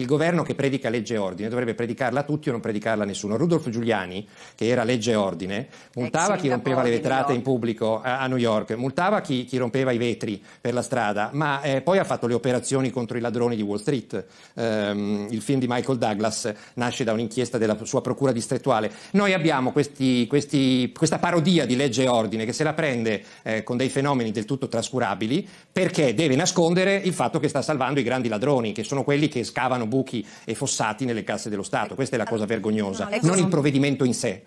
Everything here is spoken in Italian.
Il governo che predica legge e ordine dovrebbe predicarla a tutti o non predicarla a nessuno. Rudolf Giuliani, che era legge e ordine, multava chi rompeva le vetrate in pubblico a New York, multava chi, chi rompeva i vetri per la strada, ma eh, poi ha fatto le operazioni contro i ladroni di Wall Street. Um, il film di Michael Douglas nasce da un'inchiesta della sua procura distrettuale. Noi abbiamo questi, questi, questa parodia di legge e ordine che se la prende eh, con dei fenomeni del tutto trascurabili perché deve nascondere il fatto che sta salvando i grandi ladroni, che sono quelli che scavano buchi e fossati nelle casse dello Stato. Eh, Questa è la cosa eh, vergognosa, eh, non il provvedimento in sé.